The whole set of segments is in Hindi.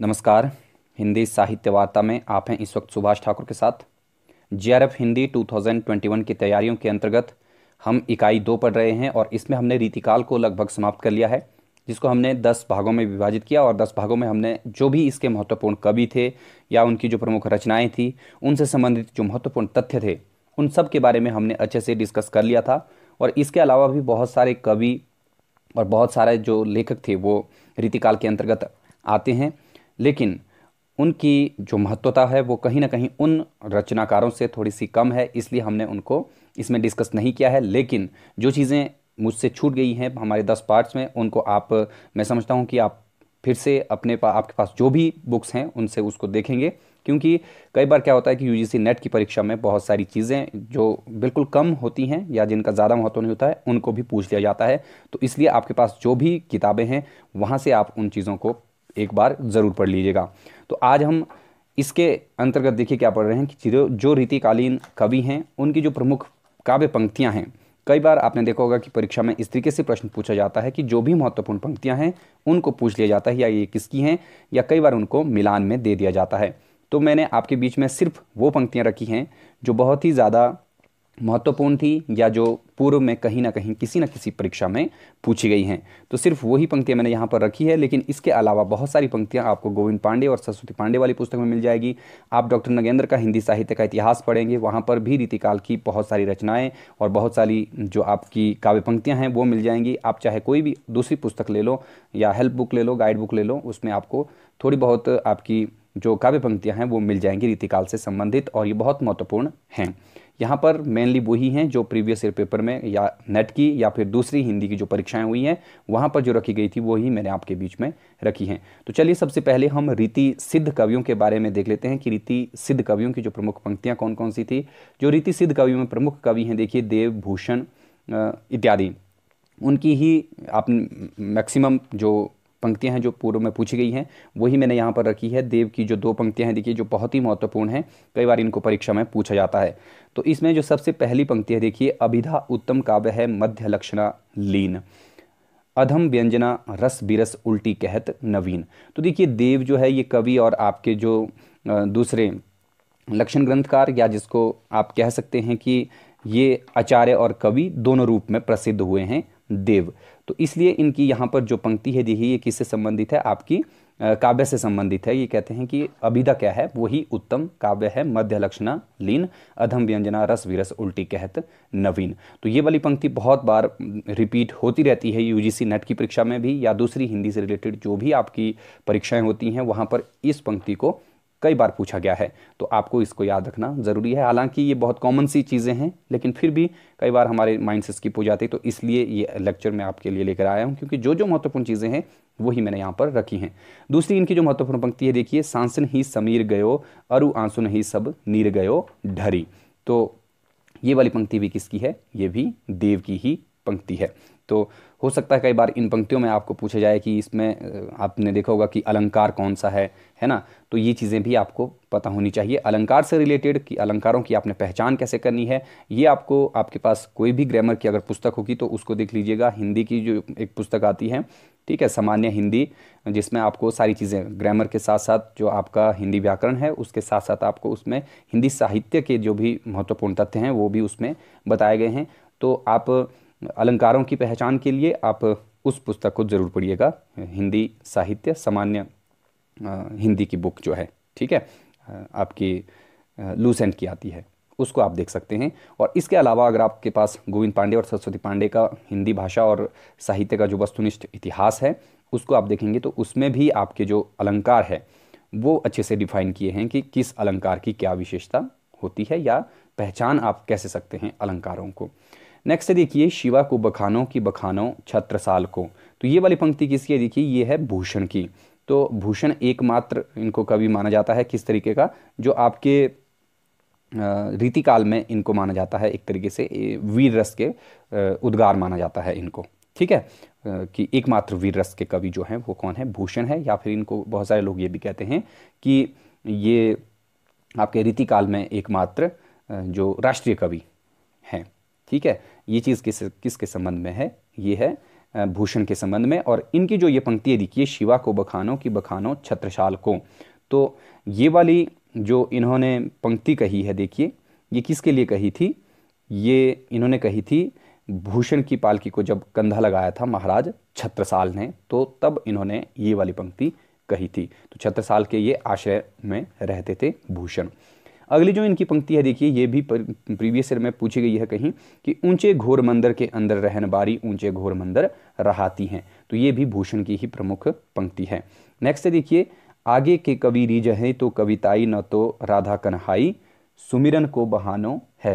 नमस्कार हिंदी साहित्य वार्ता में आप हैं इस वक्त सुभाष ठाकुर के साथ जीआरएफ हिंदी 2021 की तैयारियों के अंतर्गत हम इकाई दो पढ़ रहे हैं और इसमें हमने रीतिकाल को लगभग समाप्त कर लिया है जिसको हमने दस भागों में विभाजित किया और दस भागों में हमने जो भी इसके महत्वपूर्ण कवि थे या उनकी जो प्रमुख रचनाएँ थीं उनसे संबंधित जो महत्वपूर्ण तथ्य थे उन सब के बारे में हमने अच्छे से डिस्कस कर लिया था और इसके अलावा भी बहुत सारे कवि और बहुत सारे जो लेखक थे वो रीतिकाल के अंतर्गत आते हैं लेकिन उनकी जो महत्वता है वो कहीं ना कहीं उन रचनाकारों से थोड़ी सी कम है इसलिए हमने उनको इसमें डिस्कस नहीं किया है लेकिन जो चीज़ें मुझसे छूट गई हैं हमारे दस पार्ट्स में उनको आप मैं समझता हूँ कि आप फिर से अपने पा, आपके पास जो भी बुक्स हैं उनसे उसको देखेंगे क्योंकि कई बार क्या होता है कि यू नेट की परीक्षा में बहुत सारी चीज़ें जो बिल्कुल कम होती हैं या जिनका ज़्यादा महत्व नहीं होता है उनको भी पूछ लिया जाता है तो इसलिए आपके पास जो भी किताबें हैं वहाँ से आप उन चीज़ों को एक बार ज़रूर पढ़ लीजिएगा तो आज हम इसके अंतर्गत देखिए क्या पढ़ रहे हैं कि जो जो रीतिकालीन कवि हैं उनकी जो प्रमुख काव्य पंक्तियाँ हैं कई बार आपने देखा होगा कि परीक्षा में इस तरीके से प्रश्न पूछा जाता है कि जो भी महत्वपूर्ण पंक्तियाँ हैं उनको पूछ लिया जाता है या ये किसकी हैं या कई बार उनको मिलान में दे दिया जाता है तो मैंने आपके बीच में सिर्फ वो पंक्तियाँ रखी हैं जो बहुत ही ज़्यादा महत्वपूर्ण थी या जो पूर्व में कहीं ना कहीं किसी ना किसी परीक्षा में पूछी गई हैं तो सिर्फ वही पंक्तियाँ मैंने यहाँ पर रखी है लेकिन इसके अलावा बहुत सारी पंक्तियाँ आपको गोविंद पांडे और सरस्वती पांडे वाली पुस्तक में मिल जाएगी आप डॉक्टर नगेंद्र का हिंदी साहित्य का इतिहास पढ़ेंगे वहाँ पर भी रीतिकाल की बहुत सारी रचनाएँ और बहुत सारी जो आपकी काव्य पंक्तियाँ हैं वो मिल जाएंगी आप चाहे कोई भी दूसरी पुस्तक ले लो या हेल्प बुक ले लो गाइड बुक ले लो उसमें आपको थोड़ी बहुत आपकी जो काव्य पंक्तियाँ हैं वो मिल जाएंगी रीतिकाल से संबंधित और ये बहुत महत्वपूर्ण हैं यहाँ पर मेनली वही हैं जो प्रीवियस ईयर पेपर में या नेट की या फिर दूसरी हिंदी की जो परीक्षाएं हुई हैं वहाँ पर जो रखी गई थी वही मैंने आपके बीच में रखी हैं तो चलिए सबसे पहले हम रीति सिद्ध कवियों के बारे में देख लेते हैं कि रीति सिद्ध कवियों की जो प्रमुख पंक्तियाँ कौन कौन सी थी जो रीति सिद्ध कवियों में प्रमुख कवि हैं देखिए देवभूषण इत्यादि उनकी ही आप मैक्सिमम जो पंक्तियां हैं जो पूर्व में पूछी गई हैं वही मैंने यहाँ पर रखी है देव की जो दो पंक्तियां हैं देखिए जो बहुत ही महत्वपूर्ण हैं कई बार इनको परीक्षा में पूछा जाता है तो इसमें जो सबसे पहली पंक्ति है देखिए अभिधा उत्तम काव्य है मध्य लक्षणा लीन अधम व्यंजना रस बिरस उल्टी कहत नवीन तो देखिए देव जो है ये कवि और आपके जो दूसरे लक्षण ग्रंथकार या जिसको आप कह सकते हैं कि ये आचार्य और कवि दोनों रूप में प्रसिद्ध हुए हैं देव तो इसलिए इनकी यहाँ पर जो पंक्ति है दी है ये किससे संबंधित है आपकी काव्य से संबंधित है ये कहते हैं कि अभिधा क्या है वही उत्तम काव्य है मध्य लक्षणा लीन अधम व्यंजना रस विरस उल्टी कहत नवीन तो ये वाली पंक्ति बहुत बार रिपीट होती रहती है यूजीसी नेट की परीक्षा में भी या दूसरी हिंदी से रिलेटेड जो भी आपकी परीक्षाएं होती हैं वहाँ पर इस पंक्ति को कई बार पूछा गया है तो आपको इसको याद रखना ज़रूरी है हालांकि ये बहुत कॉमन सी चीज़ें हैं लेकिन फिर भी कई बार हमारे माइंड से स्किप हो जाती है तो इसलिए ये लेक्चर मैं आपके लिए लेकर आया हूँ क्योंकि जो जो महत्वपूर्ण चीज़ें हैं वही मैंने यहाँ पर रखी हैं दूसरी इनकी जो महत्वपूर्ण पंक्ति है देखिए सांसन ही समीर गयो अरु आंसुन ही सब नीर गयो ढरी तो ये वाली पंक्ति भी किसकी है ये भी देव की ही पंक्ति है तो हो सकता है कई बार इन पंक्तियों में आपको पूछा जाए कि इसमें आपने देखा होगा कि अलंकार कौन सा है है ना तो ये चीज़ें भी आपको पता होनी चाहिए अलंकार से रिलेटेड कि अलंकारों की आपने पहचान कैसे करनी है ये आपको आपके पास कोई भी ग्रामर की अगर पुस्तक होगी तो उसको देख लीजिएगा हिंदी की जो एक पुस्तक आती है ठीक है सामान्य हिंदी जिसमें आपको सारी चीज़ें ग्रामर के साथ साथ जो आपका हिंदी व्याकरण है उसके साथ साथ आपको उसमें हिंदी साहित्य के जो भी महत्वपूर्ण तथ्य हैं वो भी उसमें बताए गए हैं तो आप अलंकारों की पहचान के लिए आप उस पुस्तक को ज़रूर पढ़िएगा हिंदी साहित्य सामान्य हिंदी की बुक जो है ठीक है आपकी लूसेंट की आती है उसको आप देख सकते हैं और इसके अलावा अगर आपके पास गोविंद पांडे और सरस्वती पांडे का हिंदी भाषा और साहित्य का जो वस्तुनिष्ठ इतिहास है उसको आप देखेंगे तो उसमें भी आपके जो अलंकार है वो अच्छे से डिफाइन किए हैं कि किस अलंकार की क्या विशेषता होती है या पहचान आप कैसे सकते हैं अलंकारों को नेक्स्ट है देखिए शिवा को बखानो की बखानो छत्रसाल को तो ये वाली पंक्ति किसकी है देखिए ये है भूषण की तो भूषण एकमात्र इनको कवि माना जाता है किस तरीके का जो आपके रीतिकाल में इनको माना जाता है एक तरीके से वीर रस के उद्गार माना जाता है इनको ठीक है कि एकमात्र वीर रस के कवि जो हैं वो कौन है भूषण है या फिर इनको बहुत सारे लोग ये भी कहते हैं कि ये आपके रीतिकाल में एकमात्र जो राष्ट्रीय कवि हैं ठीक है ये चीज़ किस किसके संबंध में है ये है भूषण के संबंध में और इनकी जो ये पंक्ति देखिए शिवा को बखानो की बखानो छत्रशाल को तो ये वाली जो इन्होंने पंक्ति कही है देखिए ये किसके लिए कही थी ये इन्होंने कही थी भूषण की पालकी को जब कंधा लगाया था महाराज छत्रसाल ने तो तब इन्होंने ये वाली पंक्ति कही थी तो छत्रसाल के ये आश्रय में रहते थे भूषण अगली जो इनकी पंक्ति है देखिए ये भी प्रीवियस ईयर में पूछी गई है कहीं कि ऊंचे घोर मंदिर के अंदर रहन बारी ऊंचे घोर मंदिर रहाती हैं तो ये भी भूषण की ही प्रमुख पंक्ति है नेक्स्ट देखिए आगे के कवि रिज है तो कविताई न तो राधा कन्हाई सुमिरन को बहानो है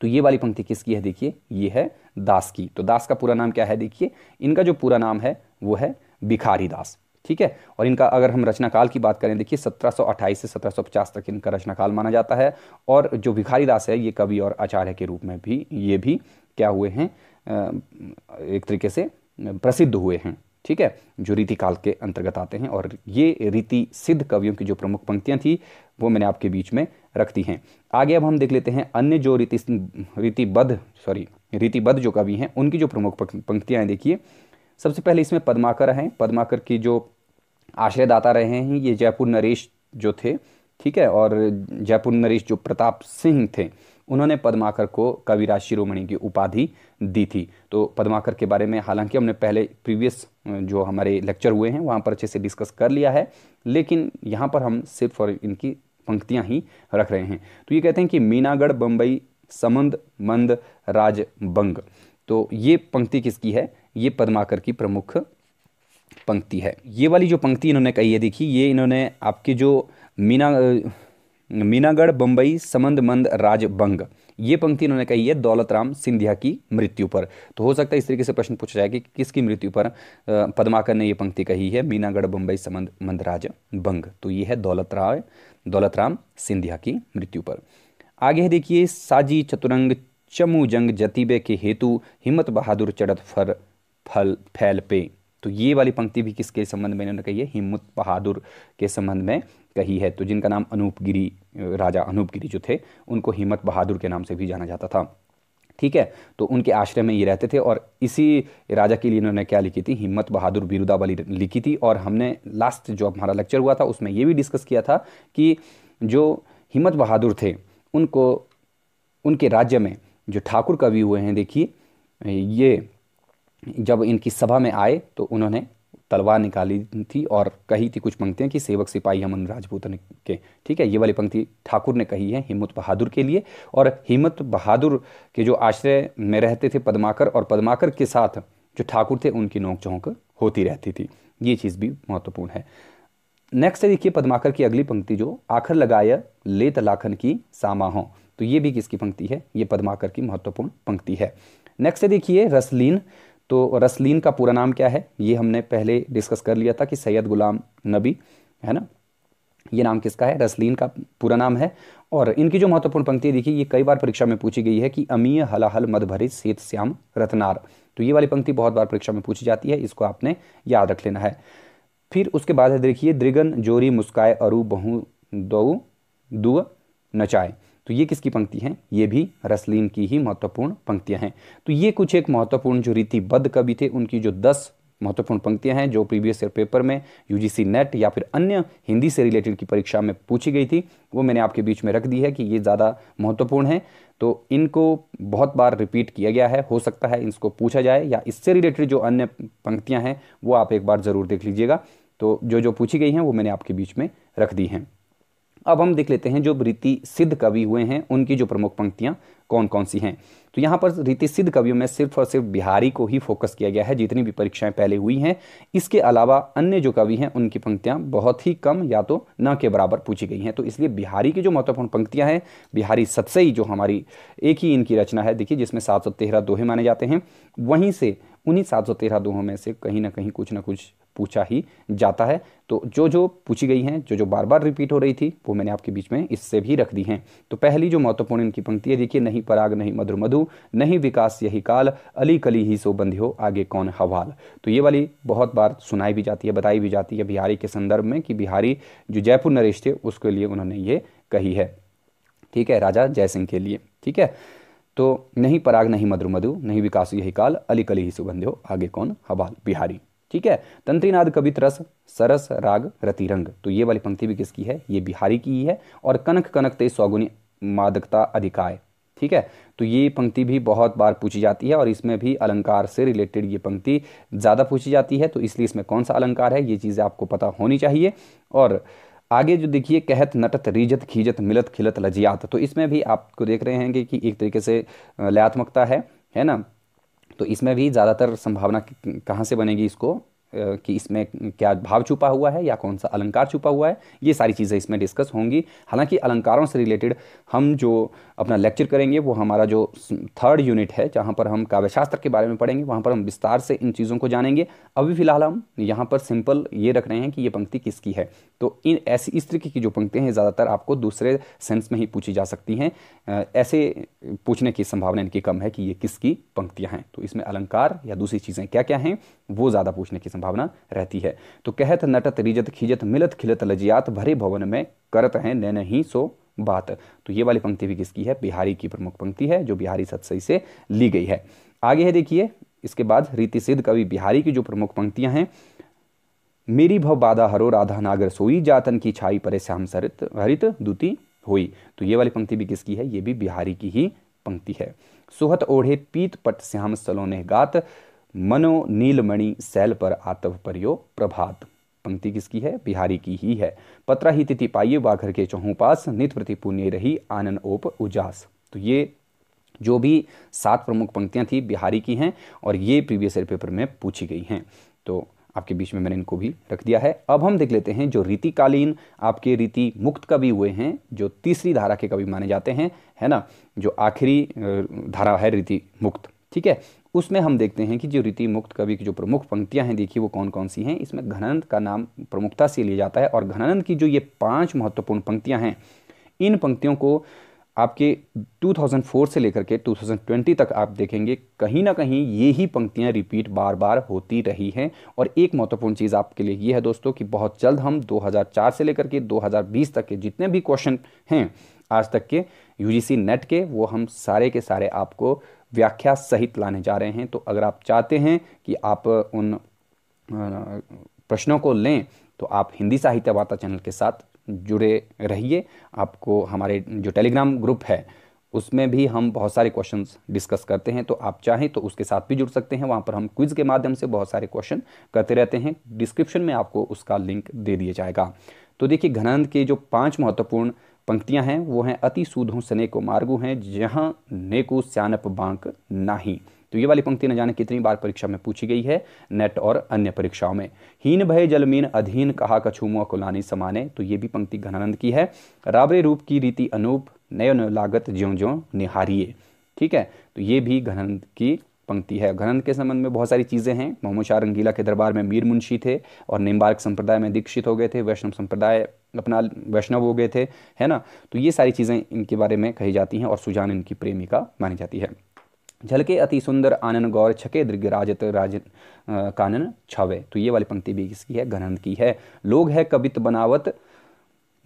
तो ये वाली पंक्ति किसकी है देखिए ये है दास की तो दास का पूरा नाम क्या है देखिए इनका जो पूरा नाम है वो है भिखारी दास ठीक है और इनका अगर हम रचनाकाल की बात करें देखिए 1728 से 1750 तक इनका रचनाकाल माना जाता है और जो भिखारी दास है ये कवि और आचार्य के रूप में भी ये भी क्या हुए हैं एक तरीके से प्रसिद्ध हुए हैं ठीक है जो रीतिकाल के अंतर्गत आते हैं और ये रीति सिद्ध कवियों की जो प्रमुख पंक्तियाँ थी वो मैंने आपके बीच में रख दी हैं आगे अब हम देख लेते हैं अन्य जो रीति रीतिबद्ध सॉरी रीतिबद्ध जो कवि हैं उनकी जो प्रमुख पंक्तियाँ देखिए सबसे पहले इसमें पद्माकर हैं पद्माकर की जो आश्रयदाता रहे हैं ये जयपुर नरेश जो थे ठीक है और जयपुर नरेश जो प्रताप सिंह थे उन्होंने पद्माकर को कविराज शिरोमणि की उपाधि दी थी तो पद्माकर के बारे में हालांकि हमने पहले प्रीवियस जो हमारे लेक्चर हुए हैं वहाँ पर अच्छे से डिस्कस कर लिया है लेकिन यहाँ पर हम सिर्फ और इनकी पंक्तियाँ ही रख रहे हैं तो ये कहते हैं कि मीनागढ़ बम्बई समंद मंद राजबंग तो ये पंक्ति किसकी है ये पद्माकर की प्रमुख पंक्ति है ये वाली जो पंक्ति इन्होंने कही है देखिए ये इन्होंने आपके जो मीना मीनागढ़ बम्बई समंद राज बंग ये पंक्ति इन्होंने कही है दौलत राम सिंधिया की मृत्यु पर तो हो सकता है इस तरीके से प्रश्न पूछा जाए कि किसकी मृत्यु पर पद्माकर ने ये पंक्ति कही है मीनागढ़ बम्बई समंद मंद राज बंग तो ये है दौलत राय दौलत राम सिंधिया की मृत्यु पर आगे देखिए साजी चतुरंग चमू जंग जतीबे के हेतु हिम्मत बहादुर चढ़त फर फल फैल पे तो ये वाली पंक्ति भी किसके संबंध में इन्होंने कही है हिम्मत बहादुर के संबंध में कही है तो जिनका नाम अनूप गिरी राजा अनूप गिरी जो थे उनको हिम्मत बहादुर के नाम से भी जाना जाता था ठीक है तो उनके आश्रय में ये रहते थे और इसी राजा के लिए इन्होंने क्या लिखी थी हिम्मत बहादुर बिरुदा वाली लिखी थी और हमने लास्ट जो हमारा लेक्चर हुआ था उसमें ये भी डिस्कस किया था कि जो हिम्मत बहादुर थे उनको उनके राज्य में जो ठाकुर कवि हुए हैं देखिए ये जब इनकी सभा में आए तो उन्होंने तलवार निकाली थी और कही थी कुछ पंक्तियाँ कि सेवक सिपाही हम राजपूत के ठीक है ये वाली पंक्ति ठाकुर ने कही है हिम्मत बहादुर के लिए और हिम्मत बहादुर के जो आश्रय में रहते थे पदमाकर और पदमाकर के साथ जो ठाकुर थे उनकी नोक झोंक होती रहती थी ये चीज़ भी महत्वपूर्ण है नेक्स्ट देखिए पदमाकर की अगली पंक्ति जो आखिर लगाया लेत लाखन की सामा हो तो ये भी किसकी पंक्ति है ये पदमाकर की महत्वपूर्ण पंक्ति है नेक्स्ट देखिए रसलीन तो रसलीन का पूरा नाम क्या है ये हमने पहले डिस्कस कर लिया था कि सैयद गुलाम नबी है ना ये नाम किसका है रसलीन का पूरा नाम है और इनकी जो महत्वपूर्ण पंक्ति देखिए ये कई बार परीक्षा में पूछी गई है कि अमीय हलाहल मधभरी सेत श्याम रतनार तो ये वाली पंक्ति बहुत बार परीक्षा में पूछी जाती है इसको आपने याद रख लेना है फिर उसके बाद है देखिए द्रिगन जोरी मुस्काय अरु बहु दो दुअ नचाए तो ये किसकी पंक्ति हैं ये भी रसलीन की ही महत्वपूर्ण पंक्तियाँ हैं तो ये कुछ एक महत्वपूर्ण जो रीतिबद्ध कवि थे उनकी जो दस महत्वपूर्ण पंक्तियां हैं जो प्रीवियस ईयर पेपर में यूजीसी नेट या फिर अन्य हिंदी से रिलेटेड की परीक्षा में पूछी गई थी वो मैंने आपके बीच में रख दी है कि ये ज़्यादा महत्वपूर्ण है तो इनको बहुत बार रिपीट किया गया है हो सकता है इसको पूछा जाए या इससे रिलेटेड जो अन्य पंक्तियाँ हैं वो आप एक बार ज़रूर देख लीजिएगा तो जो जो पूछी गई हैं वो मैंने आपके बीच में रख दी हैं अब हम देख लेते हैं जो रीति सिद्ध कवि हुए हैं उनकी जो प्रमुख पंक्तियाँ कौन कौन सी हैं तो यहाँ पर रीति सिद्ध कवियों में सिर्फ और सिर्फ बिहारी को ही फोकस किया गया है जितनी भी परीक्षाएं पहले हुई हैं इसके अलावा अन्य जो कवि हैं उनकी पंक्तियाँ बहुत ही कम या तो न के बराबर पूछी गई हैं तो इसलिए बिहारी की जो महत्वपूर्ण पंक्तियाँ हैं बिहारी सतसई जो हमारी एक ही इनकी रचना है देखिए जिसमें सात सौ तेरह दोहे माने जाते हैं वहीं से उन्हीं सात सौ तेरह दोहों में से कहीं ना कहीं कुछ ना कुछ पूछा ही जाता है तो जो जो पूछी गई हैं जो जो बार बार रिपीट हो रही थी वो मैंने आपके बीच में इससे भी रख दी हैं तो पहली जो महत्वपूर्ण इनकी पंक्ति है देखिए नहीं पराग नहीं मधुर मधु नहीं विकास यही काल अली कली ही सो बंधी हो आगे कौन हवाल तो ये वाली बहुत बार सुनाई भी जाती है बताई भी जाती है बिहारी के संदर्भ में कि बिहारी जो जयपुर नरेश थे उसके लिए उन्होंने ये कही है ठीक है राजा जयसिंह के लिए ठीक है तो नहीं पराग नहीं मधुर मधु नहीं विकास यही काल अली कली ही सुगंध हो आगे कौन हवाल बिहारी ठीक है तंत्रीनाद कवित रस सरस राग रतिरंग तो ये वाली पंक्ति भी किसकी है ये बिहारी की ही है और कनक कनक ते सौगुनी मादकता अधिकाय ठीक है तो ये पंक्ति भी बहुत बार पूछी जाती है और इसमें भी अलंकार से रिलेटेड ये पंक्ति ज़्यादा पूछी जाती है तो इसलिए इसमें कौन सा अलंकार है ये चीज़ें आपको पता होनी चाहिए और आगे जो देखिए कहत नटत रीजत खीजत मिलत खिलत लजियात तो इसमें भी आपको देख रहे हैं कि एक तरीके से लयात्मकता है है ना तो इसमें भी ज़्यादातर संभावना कहाँ से बनेगी इसको कि इसमें क्या भाव छुपा हुआ है या कौन सा अलंकार छुपा हुआ है ये सारी चीज़ें इसमें डिस्कस होंगी हालांकि अलंकारों से रिलेटेड हम जो अपना लेक्चर करेंगे वो हमारा जो थर्ड यूनिट है जहाँ पर हम काव्यशास्त्र के बारे में पढ़ेंगे वहाँ पर हम विस्तार से इन चीज़ों को जानेंगे अभी फ़िलहाल हम यहाँ पर सिंपल ये रख रहे हैं कि ये पंक्ति किसकी है तो इन ऐसी इस तरीके की जो पंक्तियाँ हैं ज़्यादातर आपको दूसरे सेंस में ही पूछी जा सकती हैं ऐसे पूछने की संभावना इनकी कम है कि ये किसकी पंक्तियाँ हैं तो इसमें अलंकार या दूसरी चीज़ें क्या क्या हैं वो ज़्यादा पूछने की संभावना रहती है तो कहत नटत रिजत खिजत मिलत खिलत लजियात भरे भवन में करत हैं नैन ही सो बात तो ये वाली पंक्ति भी किसकी है बिहारी की प्रमुख पंक्ति है जो बिहारी सतसई से ली गई है आगे है देखिए इसके बाद रीति सिद्ध कवि बिहारी की जो प्रमुख पंक्तियाँ हैं मेरी भव बाधा हरो राधा नागर सोई जातन की छाई परे श्याम सरित हरित दूति होई तो ये वाली पंक्ति भी किसकी है ये भी बिहारी की ही पंक्ति है सुहत ओढ़े पीत पट श्याम सलोने गात मनो नीलमणि सैल पर आतव परियो प्रभात पंक्ति किसकी है बिहारी की ही है पत्रा ही तिथि पाइये वाघर के चौहों पास नित प्रति पुण्य रही आनन ओप उजास तो ये जो भी सात प्रमुख पंक्तियां थी बिहारी की हैं और ये प्रीवियस ईयर पेपर में पूछी गई हैं तो आपके बीच में मैंने इनको भी रख दिया है अब हम देख लेते हैं जो रीतिकालीन आपके रीति मुक्त कवि हुए हैं जो तीसरी धारा के कवि माने जाते हैं है ना जो आखिरी धारा है रीति मुक्त ठीक है उसमें हम देखते हैं कि जो रीति मुक्त कवि की जो प्रमुख पंक्तियां हैं देखिए वो कौन कौन सी हैं इसमें घनानंद का नाम प्रमुखता से लिया जाता है और घनानंद की जो ये पांच महत्वपूर्ण पंक्तियां हैं इन पंक्तियों को आपके 2004 से लेकर के 2020 तक आप देखेंगे कहीं ना कहीं ये ही पंक्तियां रिपीट बार बार होती रही हैं और एक महत्वपूर्ण चीज़ आपके लिए ये है दोस्तों कि बहुत जल्द हम 2004 से लेकर के 2020 तक के जितने भी क्वेश्चन हैं आज तक के यूजीसी नेट के वो हम सारे के सारे आपको व्याख्या सहित लाने जा रहे हैं तो अगर आप चाहते हैं कि आप उन प्रश्नों को लें तो आप हिंदी साहित्य वार्ता चैनल के साथ जुड़े रहिए आपको हमारे जो टेलीग्राम ग्रुप है उसमें भी हम बहुत सारे क्वेश्चंस डिस्कस करते हैं तो आप चाहें तो उसके साथ भी जुड़ सकते हैं वहाँ पर हम क्विज़ के माध्यम से बहुत सारे क्वेश्चन करते रहते हैं डिस्क्रिप्शन में आपको उसका लिंक दे दिया जाएगा तो देखिए घनानंद के जो पांच महत्वपूर्ण पंक्तियां हैं वो हैं अति सूधों सने को मार्गू हैं जहाँ नेको स्यानप बांक नाही तो ये वाली पंक्ति न जाने कितनी बार परीक्षा में पूछी गई है नेट और अन्य परीक्षाओं में हीन भय जलमीन अधीन कहा कछुमुआ कुलानी समाने तो ये भी पंक्ति घनानंद की है राबरे रूप की रीति अनूप नय लागत ज्यो ज्यो निहारिये ठीक है तो ये भी घनानंद की पंक्ति है घनंद के संबंध में बहुत सारी चीज़ें हैं मोहम्मद शाह रंगीला के दरबार में मीर मुंशी थे और निम्बार्क संप्रदाय में दीक्षित हो गए थे वैष्णव संप्रदाय अपना वैष्णव हो गए थे है ना तो ये सारी चीज़ें इनके बारे में कही जाती हैं और सुजान इनकी प्रेमिका मानी जाती है झलके अति सुंदर आनन गौर छके दृग राजत राज कानन छवे तो ये वाली पंक्ति भी किसकी है घनंद की है लोग है कवित बनावत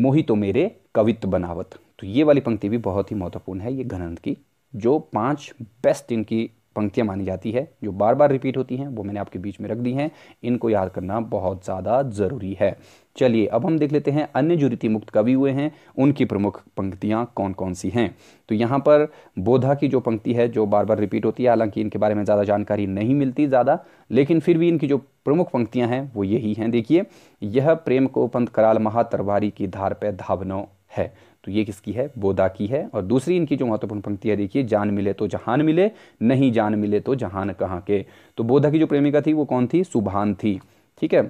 मोहित तो मेरे कवित बनावत तो ये वाली पंक्ति भी बहुत ही महत्वपूर्ण है ये घनंद की जो पांच बेस्ट इनकी पंक्तियाँ मानी जाती है जो बार बार रिपीट होती हैं वो मैंने आपके बीच में रख दी हैं इनको याद करना बहुत ज़्यादा ज़रूरी है चलिए अब हम देख लेते हैं अन्य जो रीति मुक्त कवि हुए हैं उनकी प्रमुख पंक्तियाँ कौन कौन सी हैं तो यहाँ पर बोधा की जो पंक्ति है जो बार बार रिपीट होती है हालांकि इनके बारे में ज़्यादा जानकारी नहीं मिलती ज़्यादा लेकिन फिर भी इनकी जो प्रमुख पंक्तियाँ हैं वो यही हैं देखिए यह प्रेम को पंथ कराल महातरवारी की धार पर धावनो है तो ये किसकी है बोधा की है और दूसरी इनकी जो महत्वपूर्ण पंक्ति है देखिए जान मिले तो जहान मिले नहीं जान मिले तो जहान कहाँ के तो बोधा की जो प्रेमिका थी वो कौन थी सुभान थी ठीक है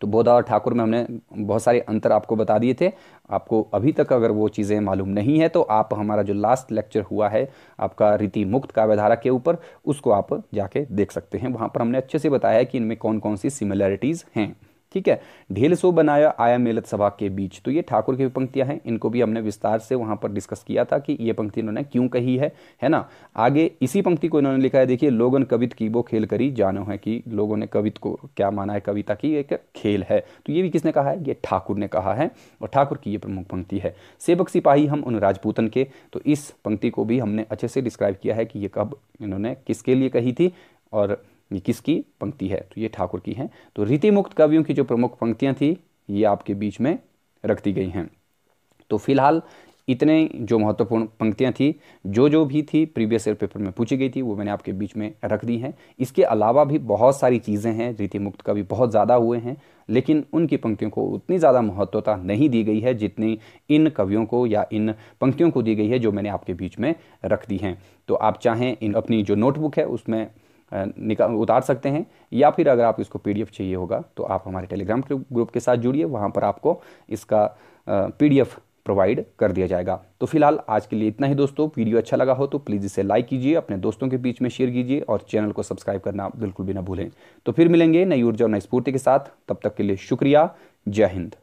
तो बोधा और ठाकुर में हमने बहुत सारे अंतर आपको बता दिए थे आपको अभी तक अगर वो चीज़ें मालूम नहीं है तो आप हमारा जो लास्ट लेक्चर हुआ है आपका रीति मुक्त काव्यधारा के ऊपर उसको आप जाके देख सकते हैं वहाँ पर हमने अच्छे से बताया कि इनमें कौन कौन सी सिमिलैरिटीज़ हैं ठीक है ढेल सो बनाया आया मेलत सभा के बीच तो ये ठाकुर की पंक्तियां हैं इनको भी हमने विस्तार से वहाँ पर डिस्कस किया था कि ये पंक्ति इन्होंने क्यों कही है है ना आगे इसी पंक्ति को इन्होंने लिखा है देखिए लोगों कवित की वो खेल करी जानो है कि लोगों ने कवित को क्या माना है कविता की एक खेल है तो ये भी किसने कहा है ये ठाकुर ने कहा है और ठाकुर की ये प्रमुख पंक्ति है सेवक सिपाही हम उन राजपूतन के तो इस पंक्ति को भी हमने अच्छे से डिस्क्राइब किया है कि ये कब इन्होंने किसके लिए कही थी और ये किसकी पंक्ति है तो ये ठाकुर की है तो रीति मुक्त कवियों की जो प्रमुख पंक्तियाँ थी ये आपके बीच में रख दी गई हैं तो फिलहाल इतने जो महत्वपूर्ण पंक्तियां थी जो जो भी थी प्रीवियस ईयर पेपर में पूछी गई थी वो मैंने आपके बीच में रख दी हैं इसके अलावा भी बहुत सारी चीज़ें हैं रीति मुक्त कवि बहुत ज़्यादा हुए हैं लेकिन उनकी पंक्तियों को उतनी ज़्यादा महत्वता नहीं दी गई है जितनी इन कवियों को या इन पंक्तियों को दी गई है जो मैंने आपके बीच में रख दी हैं तो आप चाहें इन अपनी जो नोटबुक है उसमें निकाल उतार सकते हैं या फिर अगर आप इसको पीडीएफ चाहिए होगा तो आप हमारे टेलीग्राम ग्रुप के साथ जुड़िए वहाँ पर आपको इसका पीडीएफ प्रोवाइड कर दिया जाएगा तो फिलहाल आज के लिए इतना ही दोस्तों वीडियो अच्छा लगा हो तो प्लीज़ इसे लाइक कीजिए अपने दोस्तों के बीच में शेयर कीजिए और चैनल को सब्सक्राइब करना बिल्कुल भी ना भूलें तो फिर मिलेंगे नई ऊर्जा और नई स्फूर्ति के साथ तब तक के लिए शुक्रिया जय हिंद